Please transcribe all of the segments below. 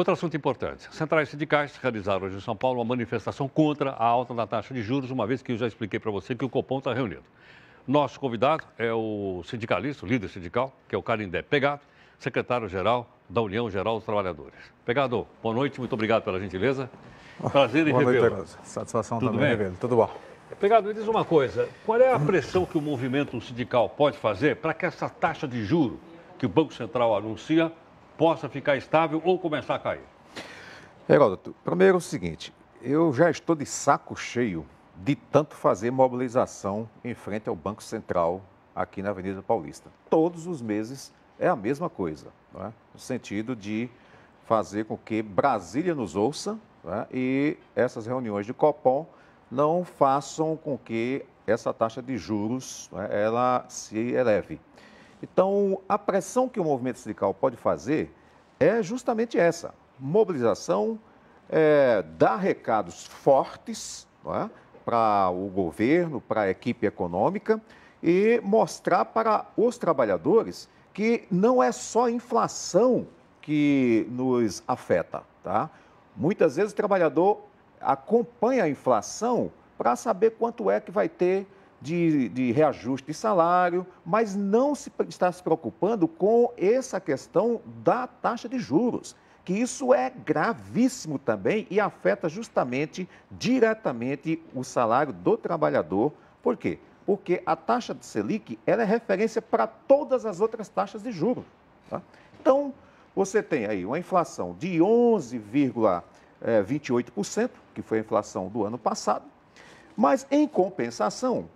Outro assunto importante. Centrais sindicais realizaram hoje em São Paulo uma manifestação contra a alta da taxa de juros, uma vez que eu já expliquei para você que o Copom está reunido. Nosso convidado é o sindicalista, o líder sindical, que é o Carindé Pegado, secretário-geral da União Geral dos Trabalhadores. Pegado, boa noite, muito obrigado pela gentileza. Prazer em revê-lo. Satisfação Tudo também, bem? Tudo bom. Pegado, me diz uma coisa, qual é a pressão que o movimento sindical pode fazer para que essa taxa de juro que o Banco Central anuncia possa ficar estável ou começar a cair? Heródoto, primeiro é o seguinte, eu já estou de saco cheio de tanto fazer mobilização em frente ao Banco Central aqui na Avenida Paulista. Todos os meses é a mesma coisa, é? no sentido de fazer com que Brasília nos ouça é? e essas reuniões de Copom não façam com que essa taxa de juros é? ela se eleve. Então, a pressão que o movimento sindical pode fazer é justamente essa: mobilização, é, dar recados fortes é? para o governo, para a equipe econômica e mostrar para os trabalhadores que não é só a inflação que nos afeta, tá? Muitas vezes o trabalhador acompanha a inflação para saber quanto é que vai ter de, de reajuste de salário, mas não se, está se preocupando com essa questão da taxa de juros que isso é gravíssimo também e afeta justamente diretamente o salário do trabalhador. Por quê? Porque a taxa de Selic ela é referência para todas as outras taxas de juros. Tá? Então, você tem aí uma inflação de 11,28%, eh, que foi a inflação do ano passado, mas em compensação,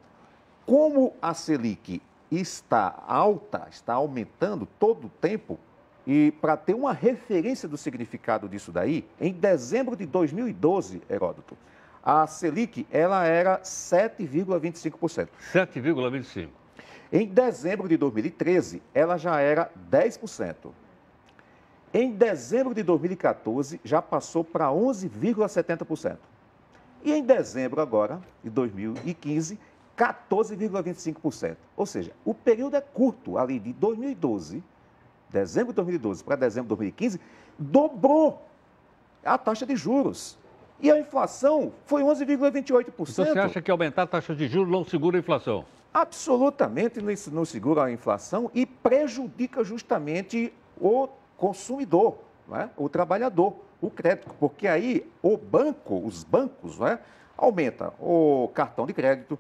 como a Selic está alta, está aumentando todo o tempo, e para ter uma referência do significado disso daí, em dezembro de 2012, Heródoto, a Selic ela era 7,25%. 7,25%. Em dezembro de 2013, ela já era 10%. Em dezembro de 2014, já passou para 11,70%. E em dezembro agora, de 2015, 14,25%. Ou seja, o período é curto, ali de 2012, dezembro de 2012 para dezembro de 2015, dobrou a taxa de juros. E a inflação foi 11,28%. Então você acha que aumentar a taxa de juros não segura a inflação? Absolutamente não segura a inflação e prejudica justamente o consumidor, é? o trabalhador, o crédito, porque aí o banco, os bancos, é? aumenta o cartão de crédito,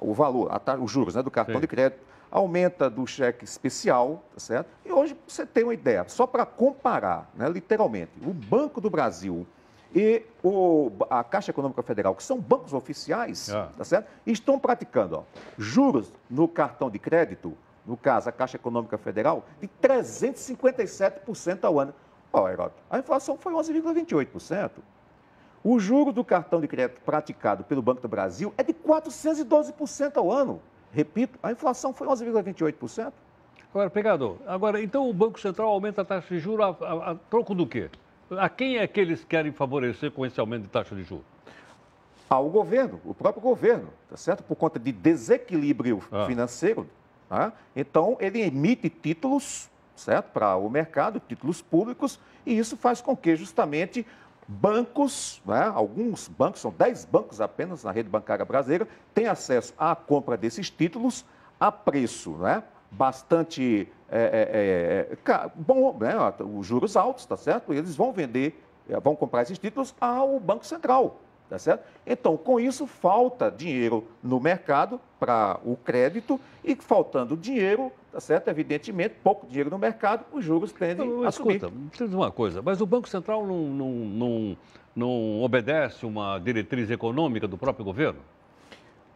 o valor, a, os juros né, do cartão Sim. de crédito, aumenta do cheque especial, tá certo? E hoje você tem uma ideia, só para comparar, né, literalmente, o Banco do Brasil e o, a Caixa Econômica Federal, que são bancos oficiais, ah. tá certo? estão praticando ó, juros no cartão de crédito, no caso a Caixa Econômica Federal, de 357% ao ano. Ó, Herói, a inflação foi 11,28%. O juro do cartão de crédito praticado pelo Banco do Brasil é de 412% ao ano. Repito, a inflação foi 11,28%. Agora, pegador, agora, então o Banco Central aumenta a taxa de juros a, a, a troco do quê? A quem é que eles querem favorecer com esse aumento de taxa de juros? Ao governo, o próprio governo, tá certo? Por conta de desequilíbrio ah. financeiro, tá? então ele emite títulos, certo? Para o mercado, títulos públicos, e isso faz com que justamente bancos, né, alguns bancos, são 10 bancos apenas na rede bancária brasileira, têm acesso à compra desses títulos a preço né, bastante é, é, é, é bom, né, os juros altos, tá certo? E eles vão vender, eh, vão comprar esses títulos ao Banco Central. Tá certo? Então, com isso, falta dinheiro no mercado para o crédito e, faltando dinheiro, tá certo? Evidentemente, pouco dinheiro no mercado, os juros tendem não, não, a escuta, subir. Escuta, uma coisa, mas o Banco Central não, não, não, não obedece uma diretriz econômica do próprio governo?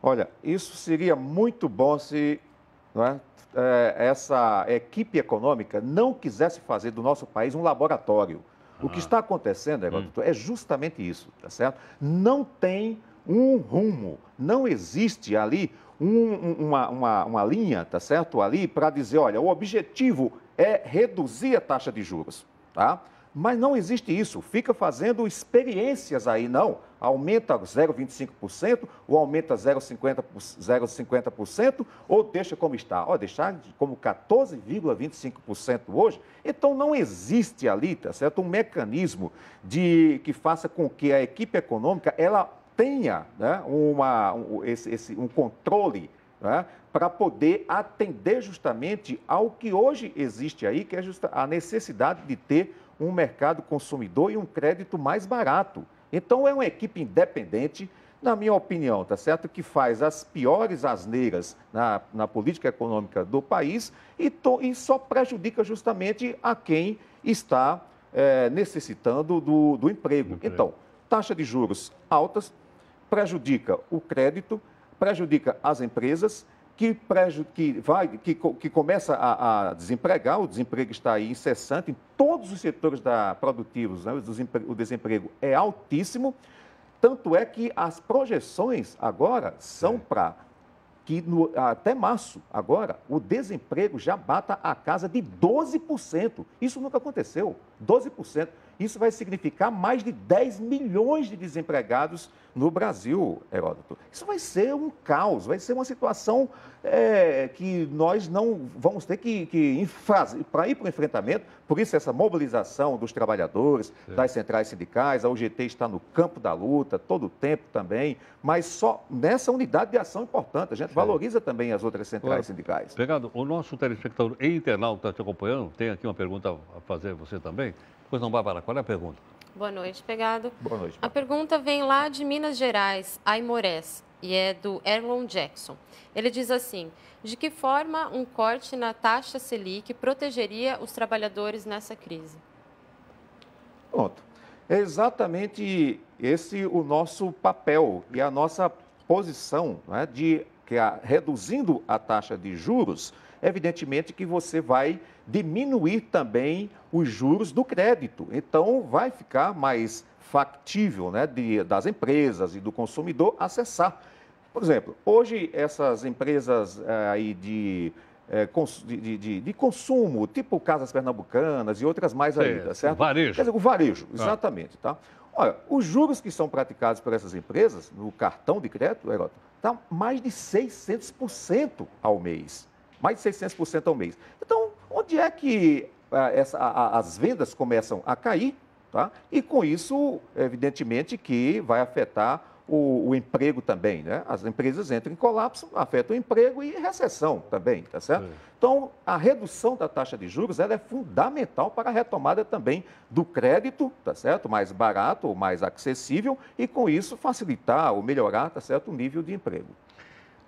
Olha, isso seria muito bom se é? É, essa equipe econômica não quisesse fazer do nosso país um laboratório. Ah. O que ah. está acontecendo, Heródoto, hum. é justamente isso, tá certo? Não tem um rumo, não existe ali um, uma, uma, uma linha, tá certo? Ali para dizer, olha, o objetivo é reduzir a taxa de juros, tá? Mas não existe isso. Fica fazendo experiências aí, não. Aumenta 0,25% ou aumenta 0,50% ou deixa como está. Ó, deixar como 14,25% hoje. Então não existe ali, tá certo? Um mecanismo de que faça com que a equipe econômica ela tenha né, uma, um, esse, esse, um controle né, para poder atender justamente ao que hoje existe aí, que é a necessidade de ter um mercado consumidor e um crédito mais barato. Então é uma equipe independente, na minha opinião, tá certo? Que faz as piores asneiras na, na política econômica do país e, to, e só prejudica justamente a quem está é, necessitando do, do emprego. Então, taxa de juros altas, prejudica o crédito, prejudica as empresas, que, preju que, vai, que, que começa a, a, desempregar, o desemprego está aí incessante em todos os setores da, produtivos, né? o, desemprego, é altíssimo, tanto é que as projeções agora são é. para que no, até março, agora, o desemprego já bata a casa de 12%. Isso nunca aconteceu, 12%. Isso vai significar mais de 10 milhões de desempregados no Brasil, Heródoto. Isso vai ser um caos, vai ser uma situação é, que nós não vamos ter que, que para ir para o enfrentamento, por isso essa mobilização dos trabalhadores, das centrais sindicais, a UGT está no campo da luta todo o tempo também, mas só nessa unidade de ação importante, a gente valoriza também as outras centrais sindicais. Obrigado. o nosso telespectador e internauta te acompanhando, tem aqui uma pergunta a fazer você também. Pois não, Bárbara, qual é a pergunta? Boa noite, Pegado. Boa noite. Marcos. A pergunta vem lá de Minas Gerais, Aimorés, e é do Erlon Jackson. Ele diz assim: de que forma um corte na taxa Selic protegeria os trabalhadores nessa crise? Pronto. É exatamente esse o nosso papel e a nossa posição né, de que a, é, reduzindo a taxa de juros, evidentemente que você vai diminuir também os juros do crédito. Então, vai ficar mais factível né, de, das empresas e do consumidor acessar. Por exemplo, hoje essas empresas eh, aí eh, de de, de, de, consumo, tipo Casas Pernambucanas e outras mais Sim, ainda, certo? Varejo. Quer dizer, o varejo, ah. exatamente, ah. tá? Olha, os juros que são praticados por essas empresas no cartão de crédito, está mais de 600% ao mês mais de 600% ao mês. Então, onde é que ah, essa, a, as vendas começam a cair? Tá? E com isso, evidentemente, que vai afetar o, o, emprego também, né? As empresas entram em colapso, afeta o emprego e recessão também, tá certo? É. Então, a redução da taxa de juros ela é fundamental para a retomada também do crédito, tá certo? Mais barato, mais acessível e com isso facilitar ou melhorar, tá certo, o nível de emprego.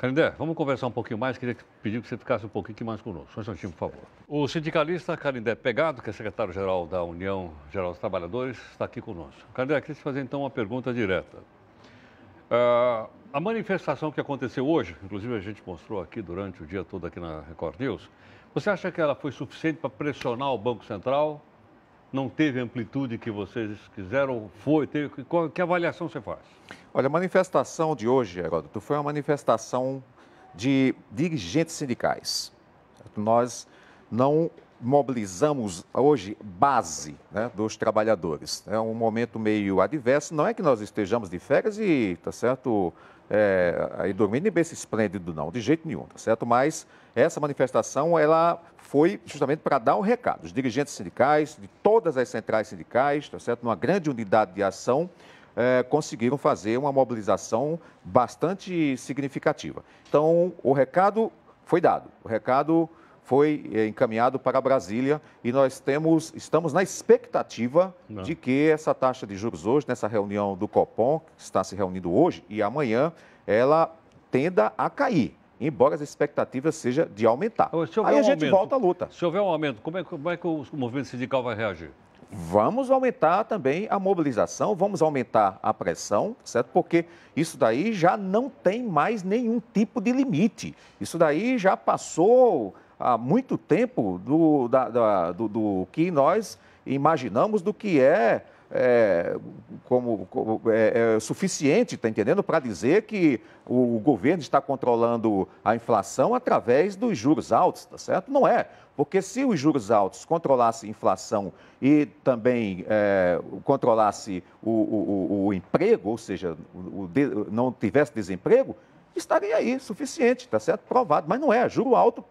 Canindé, vamos conversar um pouquinho mais. Queria pedir que você ficasse um pouquinho mais conosco. Um instantinho, por favor. O sindicalista Canindé Pegado, que é secretário-geral da União Geral dos Trabalhadores, está aqui conosco. Canindé, queria te fazer então uma pergunta direta. Uh, a manifestação que aconteceu hoje, inclusive a gente mostrou aqui durante o dia todo aqui na Record News, você acha que ela foi suficiente para pressionar o Banco Central não teve a amplitude que vocês quiseram, foi, teve, qual, que avaliação você faz? Olha, a manifestação de hoje, Heródoto, foi uma manifestação de dirigentes sindicais. Nós não mobilizamos hoje base né, dos trabalhadores. É um momento meio adverso, não é que nós estejamos de férias e, tá certo, é, aí dormindo em berço esplêndido, não, de jeito nenhum, tá certo? Mas essa manifestação, ela foi justamente para dar um recado. Os dirigentes sindicais, de todas as centrais sindicais, tá certo? Numa grande unidade de ação, é, conseguiram fazer uma mobilização bastante significativa. Então, o recado foi dado, o recado foi eh, encaminhado para Brasília e nós temos, estamos na expectativa Não. de que essa taxa de juros hoje, nessa reunião do Copom, que está se reunindo hoje e amanhã, ela tenda a cair embora as expectativas sejam de aumentar. Aí a gente aumento, volta à luta. Se houver um aumento, como é, como é, que o movimento sindical vai reagir? Vamos aumentar também a mobilização, vamos aumentar a pressão, certo? Porque isso daí já não tem mais nenhum tipo de limite. Isso daí já passou há muito tempo do, da, da, do, do que nós imaginamos do que é é, como, como é, é, suficiente, está entendendo, para dizer que o, o governo está controlando a inflação através dos juros altos, tá certo? Não é, porque se os juros altos controlassem a inflação e também é, controlasse o, o, o, emprego, ou seja, não tivesse desemprego, estaria aí suficiente, tá certo? Provado, mas não é, juro alto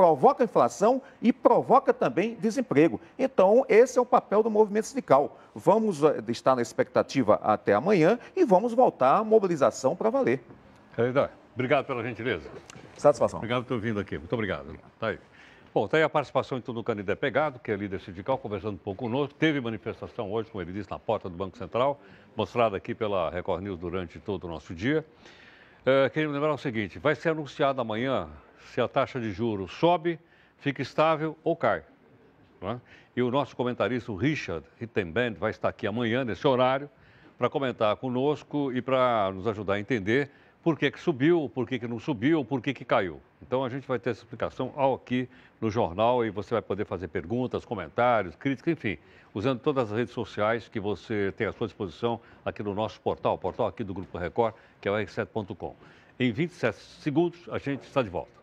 provoca inflação e provoca também desemprego. Então, esse é o papel do movimento sindical. Vamos eh, estar na expectativa até amanhã e vamos voltar à mobilização para valer. Caridade, obrigado pela gentileza. Satisfação. Obrigado por ter vindo aqui. Muito obrigado. Tá aí. Bom, está aí a participação então do Canidé Pegado, que é líder sindical, conversando um pouco conosco. Teve manifestação hoje, como ele disse, na porta do Banco Central, mostrada aqui pela Record News durante todo o nosso dia. Uh, queria lembrar o seguinte: vai ser anunciado amanhã se a taxa de juros sobe, fica estável ou cai. É? E o nosso comentarista, o Richard Rittenband, vai estar aqui amanhã, nesse horário, para comentar conosco e para nos ajudar a entender por que, que subiu, por que, que não subiu, por que, que caiu. Então a gente vai ter essa explicação aqui no jornal e você vai poder fazer perguntas, comentários, críticas, enfim, usando todas as redes sociais que você tem à sua disposição aqui no nosso portal, o portal aqui do Grupo Record, que é o r7.com. Em 27 segundos a gente está de volta.